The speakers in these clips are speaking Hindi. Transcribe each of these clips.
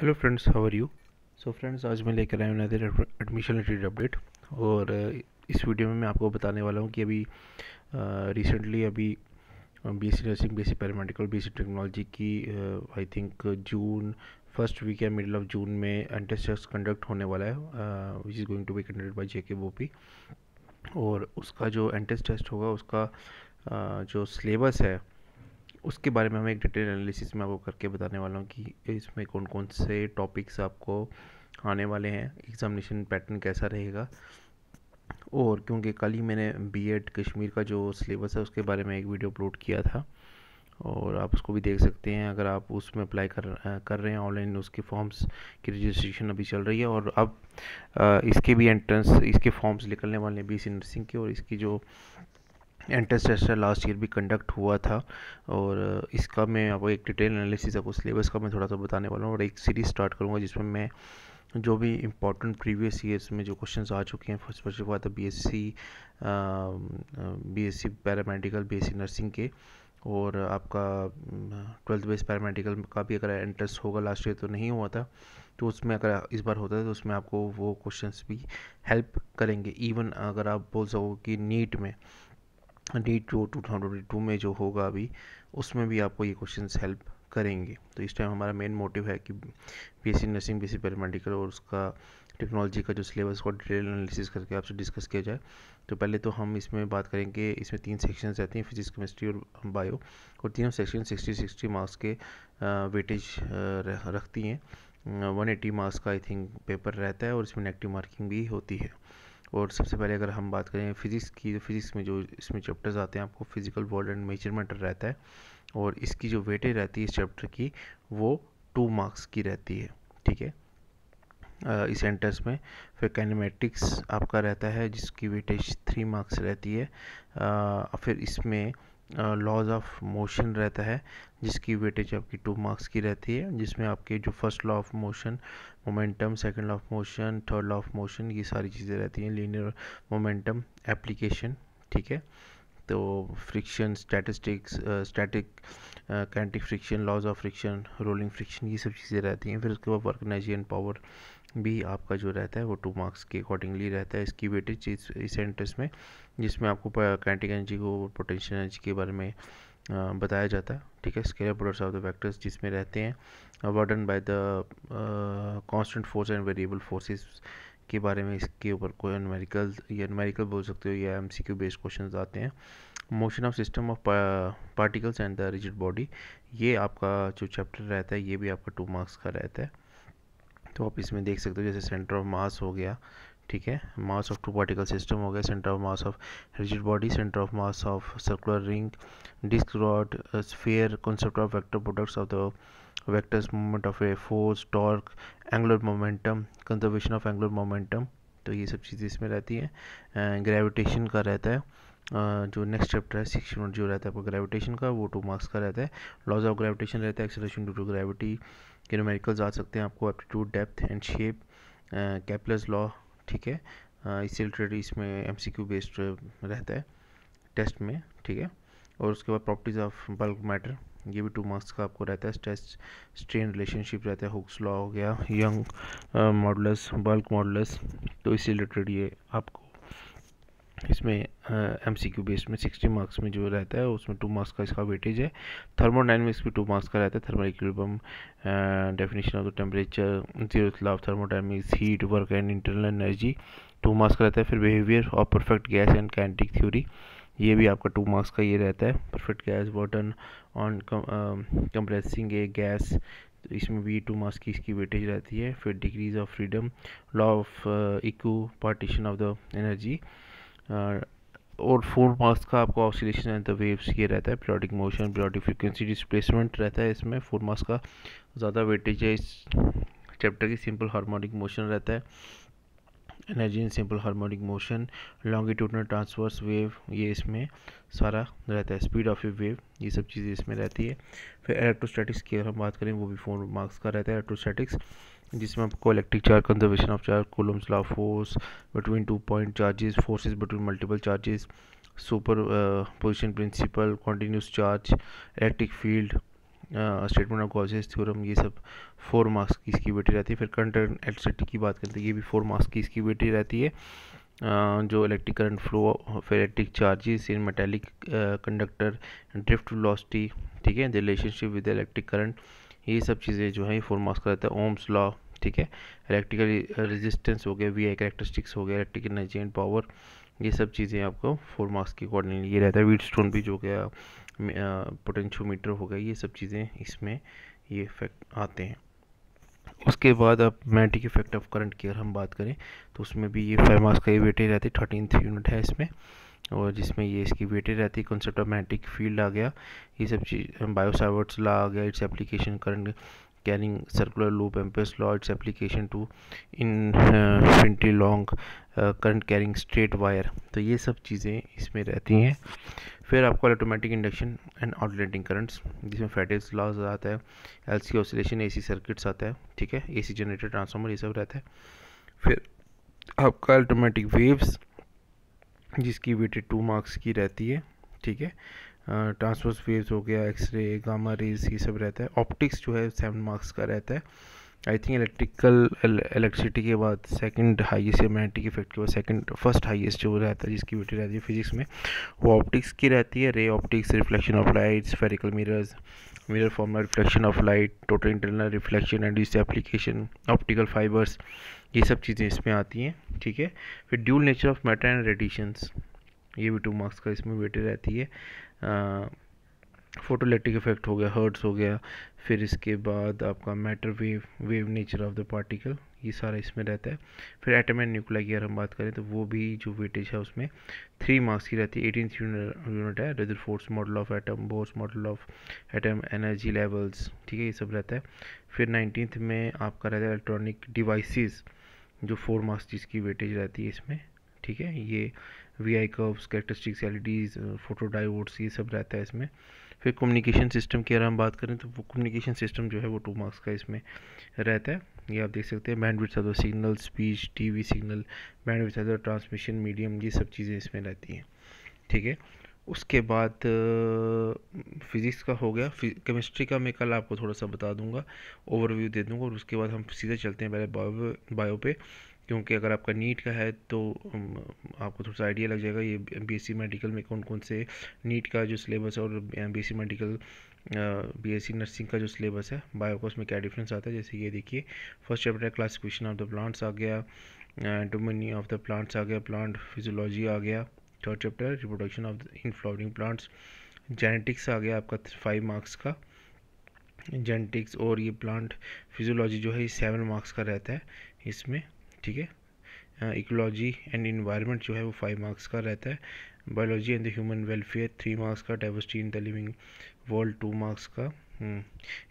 Hello friends how are you so friends आज मैं लेकर आया हूँ अनदर एडमिशन रिलेटेड अपडेट और uh, इस वीडियो में मैं आपको बताने वाला हूँ कि अभी रिसेंटली uh, अभी B C nursing B C paramedical B C technology की I think June first week या मिडल ऑफ जून में एंट्रेंस टेस्ट कंडक्ट होने वाला है which is going to be conducted by J K वो पी और उसका जो एंट्रेंस टेस्ट होगा उसका uh, जो सिलेबस है उसके बारे में हम एक डिटेल एनालिसिस में आपको करके बताने वाला हूँ कि इसमें कौन कौन से टॉपिक्स आपको आने वाले हैं एग्ज़ामिनेशन पैटर्न कैसा रहेगा और क्योंकि कल ही मैंने बी कश्मीर का जो सिलेबस है उसके बारे में एक वीडियो अपलोड किया था और आप उसको भी देख सकते हैं अगर आप उसमें अप्लाई कर कर रहे हैं ऑनलाइन उसके फॉर्म्स की रजिस्ट्रेशन अभी चल रही है और अब इसके भी एंट्रेंस इसके फॉर्म्स निकलने वाले हैं बी सी नर्सिंग के और इसकी जो एंटरसेस्टर लास्ट ईयर भी कंडक्ट हुआ था और इसका मैं आपको एक डिटेल एनालिसिस आपको सिलेबस का मैं थोड़ा सा बताने वाला हूँ और एक सीरीज़ स्टार्ट करूँगा जिसमें मैं जो भी इम्पोर्टेंट प्रीवियस ईयर्स में जो क्वेश्चंस आ चुके हैं फर्स्ट फर्स्ट हुआ था B S C B S C paramedical B S C nursing के और आपका ट्वेल्थ बेस पैरामेडिकल का भी अगर एंट्रेंस होगा लास्ट ईयर तो नहीं हुआ था तो उसमें अगर इस बार होता है तो उसमें आपको वो क्वेश्चंस भी हेल्प करेंगे इवन अगर आप बोल सको कि नीट में D two two thousand two में जो होगा अभी उसमें भी आपको ये क्वेश्चन हेल्प करेंगे तो इस टाइम हमारा मेन मोटिव है कि B S C nursing B S C paramedical और उसका टेक्नोलॉजी का जो सिलेबस को डिटेल एनालिसिस करके आपसे डिस्कस किया जाए तो पहले तो हम इसमें बात करेंगे इसमें तीन सेक्शन रहते हैं फिजिक्स केमिस्ट्री और बायो और तीनों सेक्शन सिक्सटी सिक्सटी मार्क्स के वेटेज रखती हैं वन एटी मार्क्स का आई थिंक पेपर रहता है और इसमें नेगेटिव मार्किंग भी होती है और सबसे पहले अगर हम बात करें फिज़िक्स की तो फिज़िक्स में जो इसमें चैप्टर्स आते हैं आपको फिज़िकल वर्ल्ड एंड मेजरमेंट रहता है और इसकी जो वेटेज रहती है इस चैप्टर की वो टू मार्क्स की रहती है ठीक है इस एंटर्स में फिर कैनमेटिक्स आपका रहता है जिसकी वेटेज थ्री मार्क्स रहती है आ, फिर इसमें लॉज ऑफ मोशन रहता है जिसकी वेटेज आपकी टू मार्क्स की रहती है जिसमें आपके जो first law of motion momentum second law of motion third law of motion ये सारी चीज़ें रहती हैं लीनियर मोमेंटम एप्लीकेशन ठीक है तो friction statistics static kinetic friction laws of friction rolling friction ये सब चीज़ें रहती हैं फिर उसके बाद वर्क एनर्जी एंड पावर भी आपका जो रहता है वो टू मार्क्स के अकॉर्डिंगली रहता है इसकी वेटेज इस सेंटर्स में जिसमें आपको काइनेटिक एनर्जी को पोटेंशियल एनर्जी के बारे में बताया जाता है ठीक है scalar products of the vectors जिसमें रहते हैं work done by the constant force and variable forces के बारे में इसके ऊपर कोई अनमेरिकल या अनमेरिकल बोल सकते हो या एमसीक्यू बेस्ड क्वेश्चंस आते हैं motion of system of particles and the rigid body ये आपका जो चैप्टर रहता है ये भी आपका टू मार्क्स का रहता है तो आप इसमें देख सकते हो जैसे सेंटर ऑफ मास हो गया ठीक है mass of two particle system हो गया centre of mass of rigid body centre of mass of circular ring disc rod sphere concept of vector products of the vectors moment of a force torque angular momentum conservation of angular momentum तो ये सब चीज़ें इसमें रहती हैं ग्रेविटेशन का रहता है जो नेक्स्ट चैप्टर है सिक्स यूनिट जो रहता है आपका ग्रेविटेशन का वो टू मार्क्स का रहता है लॉज ऑफ ग्रेविटेशन रहता है एक्सेलरेशन ड्यू टू ग्रेविटी कि नोमेरिकल्स आ सकते हैं आपको altitude depth and shape Kepler's law ठीक है इससे रिलेटेड इसमें क्यू बेस्ड रहता है टेस्ट में ठीक है और उसके बाद प्रॉपर्टीज़ ऑफ बल्क मैटर ये भी टू मार्क्स का आपको रहता है टेस्ट स्ट्रेन रिलेशनशिप रहता है हुक्स लॉ हो गया यंग मॉडल्स बल्क मॉडल्स तो इससे रिलेटेड ये आपको इसमें एम सी क्यू बेस्ड में सिक्सटी मार्क्स में जो रहता है उसमें टू मार्क्स का इसका वेटेज है थर्मोडाइनमिक्स भी टू मार्क्स का रहता है thermal equilibrium definition of the temperature zero खिलाफ thermodynamics heat work and internal energy two marks का रहता है फिर behaviour of perfect gas and kinetic theory ये भी आपका टू मार्क्स का ये रहता है परफेक्ट गैस बॉटन ऑन कंप्रेसिंग ए गैस तो इसमें भी टू मार्क्स की इसकी वेटेज रहती है फिर degrees of freedom law of equipartition of the energy और फोर मार्क्स का आपका ऑक्सीडेशन एंड द वेव्स ये रहता है periodic motion periodic frequency displacement रहता है इसमें फोर मार्क्स का ज़्यादा वेटेज है इस चैप्टर की सिंपल हार्मोनिक मोशन रहता है energy in simple harmonic motion longitudinal transverse wave ये इसमें सारा रहता है स्पीड ऑफ ए वेव ये सब चीज़ें इसमें रहती है फिर इलेक्ट्रोस्टैटिक्स की अगर हम बात करें वो भी फोर मार्क्स का रहता है इलेक्ट्रोस्टैटिक्स जिसमें आपको electric charge conservation of charge Coulomb's law force between two point charges forces between multiple charges superposition principle continuous charge electric field statement of Gauss's theorem ये सब फोर मार्क्स की इसकी बेटी रहती है फिर करंट इलेक्ट्रिसिटी की बात करते हैं ये भी फोर मार्क्स की इसकी बेटी रहती है जो इलेक्ट्रिक करंट फ्लो फिर electric charges in metallic conductor drift velocity ठीक है रिलेशनशिप विद इलेक्ट्रिक करंट ये सब चीज़ें जो है फोर मार्क्स का रहता है ओम्स लॉ ठीक है इलेक्ट्रिकल रेजिस्टेंस हो गया वी आई करेक्टरिस्टिक्स हो गया इलेक्ट्रिक एनर्जी एंड पावर ये सब चीज़ें आपको फोर मार्क्स के अकॉर्डिंगली ये रहता है वीट स्टोन भी जो गया पोटेंशियोमीटर हो गया ये सब चीज़ें इसमें ये इफेक्ट आते हैं उसके बाद अब मैटिक इफेक्ट ऑफ करंट की अगर हम बात करें तो उसमें भी ये फेमास का ये वेटेज रहती है थर्टीन थ्री यूनिट है इसमें और जिसमें ये इसकी वेटेज रहती है कॉन्सेप्ट ऑफ मैटिक फील्ड आ गया ये सब चीज़ बायोसावर्ट्स ला आ गया its application current carrying circular loop Ampere's law its application to infinitely uh, long current carrying straight wire तो ये सब चीज़ें इसमें रहती हैं फिर आपको automatic induction and alternating currents जिसमें फेटेज लॉस आता है L C oscillation A C circuits आता है ठीक है ए सी जनरेटर ट्रांसफार्मर ये सब रहता है फिर आपका ऑटोमेटिक वेव्स जिसकी वेटेड टू मार्क्स की रहती है ठीक है ट्रांसवर्स वेव्स हो गया एक्सरे गामा रेज ये सब रहता है ऑप्टिक्स जो है सेवन मार्क्स का रहता है आई थिंक इलेक्ट्रिकल इलेक्ट्रिसिटी के बाद सेकंड हाईएस्ट या मैग्नेटिक इफेक्ट के बाद सेकंड फर्स्ट हाईएस्ट जो रहता है जिसकी ब्यूटी रहती है फिजिक्स में वो ऑप्टिक्स की रहती है ray optics reflection of light spherical mirrors mirror form reflection of light total internal reflection and इस एप्लीकेशन ऑप्टिकल फाइबर्स ये सब चीज़ें इसमें आती हैं ठीक है फिर dual nature of matter and radiations ये भी टू मार्क्स का इसमें वेटेड रहती है फोटोलेटिक इफेक्ट हो गया हर्ट्स हो गया फिर इसके बाद आपका matter wave wave nature of the particle ये सारा इसमें रहता है फिर एटम एंड न्यूक्लियर की अगर हम बात करें तो वो भी जो वेटेज है उसमें थ्री मार्क्स की रहती है एटीन यूनिट है Rutherford's model of atom Bohr's model of atom energy levels ठीक है ये सब रहता है फिर नाइनटीन्थ में आपका रहता है इलेक्ट्रॉनिक डिवाइसिस जो फोर मार्क्स जिसकी वेटेज रहती है इसमें ठीक है ये V I curves characteristics L E Ds photo diodes ये सब रहता है इसमें फिर कम्युनिकेशन सिस्टम की अगर हम बात करें तो वो कम्युनिकेशन सिस्टम जो है वो टू मार्क्स का इसमें रहता है ये आप देख सकते हैं bandwidth other signal speech TV signal bandwidth other transmission medium ये सब चीज़ें इसमें रहती हैं ठीक है उसके बाद फिज़िक्स का हो गया केमिस्ट्री का मैं कल आपको थोड़ा सा बता दूंगा ओवरव्यू दे दूंगा और उसके बाद हम सीधे चलते हैं पहले बायो बायो पे क्योंकि अगर आपका नीट का है तो आपको थोड़ा सा आइडिया लग जाएगा ये बीएससी मेडिकल e में कौन कौन से नीट का जो सिलेबस है और बीएससी मेडिकल बीएससी नर्सिंग का जो सिलेबस है बायोकॉस में क्या डिफरेंस आता है जैसे ये देखिए फर्स्ट चैप्टर है क्लासिफिकेशन ऑफ द प्लांट्स आ गया डोमिनी ऑफ द प्लांट्स आ गया प्लांट फिजोलॉजी आ गया third chapter reproduction of in flowering plants genetics आ गया आपका फाइव मार्क्स का जेनेटिक्स और ये प्लांट फिजोलॉजी जो है ये सेवन मार्क्स का रहता है इसमें ठीक है इकोलॉजी एंड इन्वायरमेंट जो है वो फाइव मार्क्स का रहता है biology and the human welfare three marks का diversity in the living world two marks का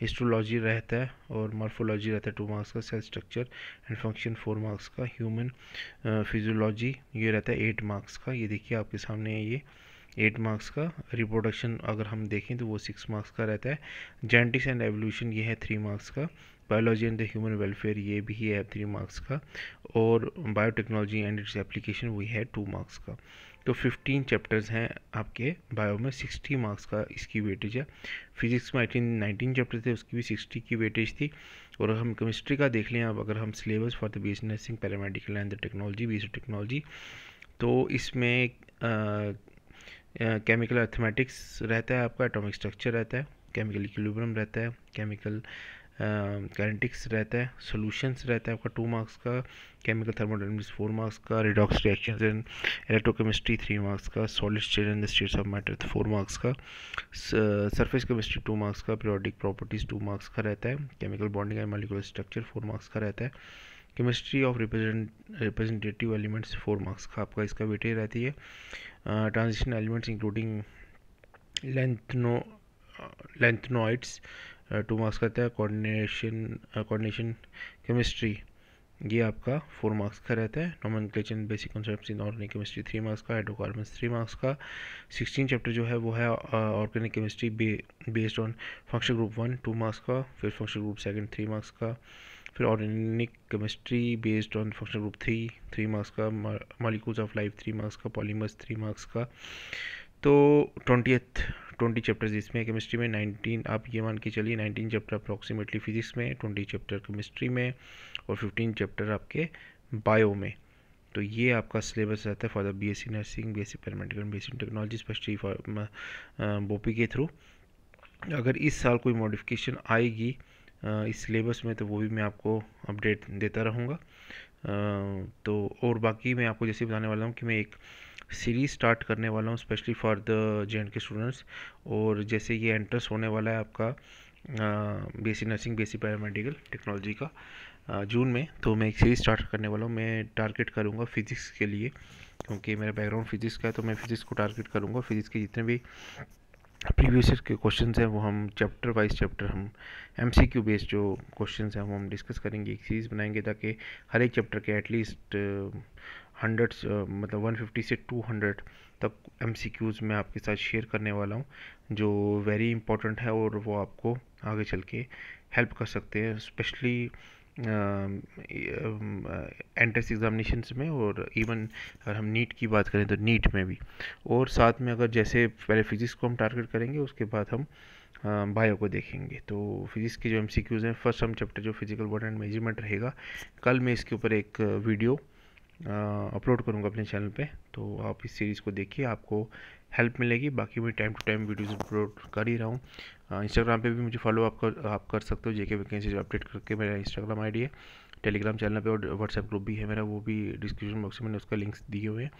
हिस्ट्रोलॉजी hmm. रहता है और मॉर्फोलॉजी रहता है टू मार्क्स का cell structure and function four marks का ह्यूमन फिजियोलॉजी uh, ये रहता है एट मार्क्स का ये देखिए आपके सामने है ये एट मार्क्स का रिप्रोडक्शन अगर हम देखें तो वो सिक्स मार्क्स का रहता है जेनेटिक्स एंड एवोल्यूशन ये है थ्री मार्क्स का biology and the human welfare ये भी है थ्री मार्क्स का और बायोटेक्नोलॉजी एंड इट्स एप्लीकेशन वही है टू मार्क्स का तो फिफ्टीन चैप्टर्स हैं आपके बायो में सिक्सटी मार्क्स का इसकी वेटेज है फिजिक्स में आई थिंक नाइनटीन चैप्टर थे उसकी भी सिक्सटी की वेटेज थी और हम केमिस्ट्री का देख लें अब अगर हम syllabus for the B S nursing paramedical and the technology B technology तो इसमें केमिकल अर्थमेटिक्स रहता है आपका एटॉमिक स्ट्रक्चर रहता है केमिकल इक्विलिब्रियम रहता है केमिकल कैनेटिक्स रहता है सोल्यूशंस रहता है आपका टू मार्क्स का केमिकल थर्मोडाइनमिक्स फोर मार्क्स का redox reaction and electrochemistry three marks का solid state and the states of matter four marks का सरफेस केमिस्ट्री टू मार्क्स का पीरियोडिक प्रॉपर्टीज़ टू मार्क्स का रहता है chemical bonding and molecular structure four marks का रहता है chemistry of representative elements four marks का आपका इसका ही रहती है transition elements including lanthano lanthanoids two marks का रहता है कोऑर्डिनेशन कोऑर्डिनेशन केमिस्ट्री ये आपका फोर मार्क्स का रहता है nomenclature basic concept in organic chemistry three marks का हाइड्रोकार्बन थ्री मार्क्स का सिक्सटीन चैप्टर जो है वो है organic chemistry based on function group one two marks का फिर function group second three marks का फिर organic chemistry based on function group three three marks का molecules of life three marks का पॉलीमर्स थ्री मार्क्स का तो ट्वेंटी ट्वेंटी चैप्टर्स इसमें केमिस्ट्री में नाइनटीन आप ये मान के चलिए नाइनटीन चैप्टर अप्रॉक्सीमेटली फिजिक्स में ट्वेंटी चैप्टर केमिस्ट्री में और फिफ्टीन चैप्टर आपके बायो में तो ये आपका सिलेबस रहता है for the B S C nursing B S C paramedical B S C technology specially बोपी के थ्रू अगर इस साल कोई मॉडिफिकेशन आएगी uh, इस सिलेबस में तो वो भी मैं आपको अपडेट देता रहूँगा तो और बाकी मैं आपको जैसे बताने वाला हूँ कि मैं एक सीरीज़ स्टार्ट करने वाला हूँ स्पेशली फॉर द जे के स्टूडेंट्स और जैसे ये एंट्रेंस होने वाला है आपका basic nursing basic paramedical technology का जून में तो मैं एक सीरीज स्टार्ट करने वाला हूँ मैं टारगेट करूँगा फिज़िक्स के लिए क्योंकि मेरा बैकग्राउंड फिज़िक्स का है तो मैं फिज़िक्स को टारगेट करूँगा फिज़िक्स के जितने भी प्रीवियस ईयर के क्वेश्चन हैं वो हम चैप्टर वाइज चैप्टर हम एम सी क्यू बेस्ड जो क्वेश्चन हैं वो हम डिस्कस करेंगे एक सीरीज़ बनाएंगे ताकि हर एक चैप्टर के एटलीस्ट हंड्रेड uh, uh, मतलब वन फिफ्टी से टू हंड्रेड तक एम सी क्यूज़ मैं आपके साथ शेयर करने वाला हूँ जो वेरी इंपॉर्टेंट है और वो आपको आगे चल के हेल्प कर सकते हैं स्पेशली एंट्रेंस एग्ज़ामिनेशन में और इवन अगर हम नीट की बात करें तो नीट में भी और साथ में अगर जैसे पहले फिज़िक्स को हम टारगेट करेंगे उसके बाद हम बायो को देखेंगे तो फिज़िक्स के जो एम हैं फर्स्ट हम चैप्टर जो फिज़िकल वर्ड एंड मेजरमेंट रहेगा कल मैं इसके ऊपर एक वीडियो अपलोड करूँगा अपने चैनल पे तो आप इस सीरीज़ को देखिए आपको हेल्प मिलेगी बाकी मैं time to time videos upload कर ही रहा हूँ इंस्टाग्राम पे भी मुझे फॉलो आप कर आप कर सकते हो जेके वैकेंसीज अपडेट करके मेरा इंस्टाग्राम आईडी है टेलीग्राम चैनल पे और व्हाट्सएप ग्रुप भी है मेरा वो भी डिस्क्रिप्शन बॉक्स में मैंने उसका लिंक्स दिए हुए हैं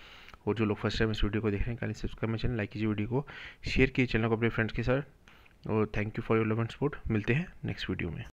और जो लोग फर्स्ट टाइम इस वीडियो को देख रहे हैं काली सब्सक्राइब मैं चैनल लाइक कीजिए वीडियो को शेयर कीजिए चैनल को अपने फ्रेंड्स के साथ और thank you for your love and support मिलते हैं नेक्स्ट वीडियो में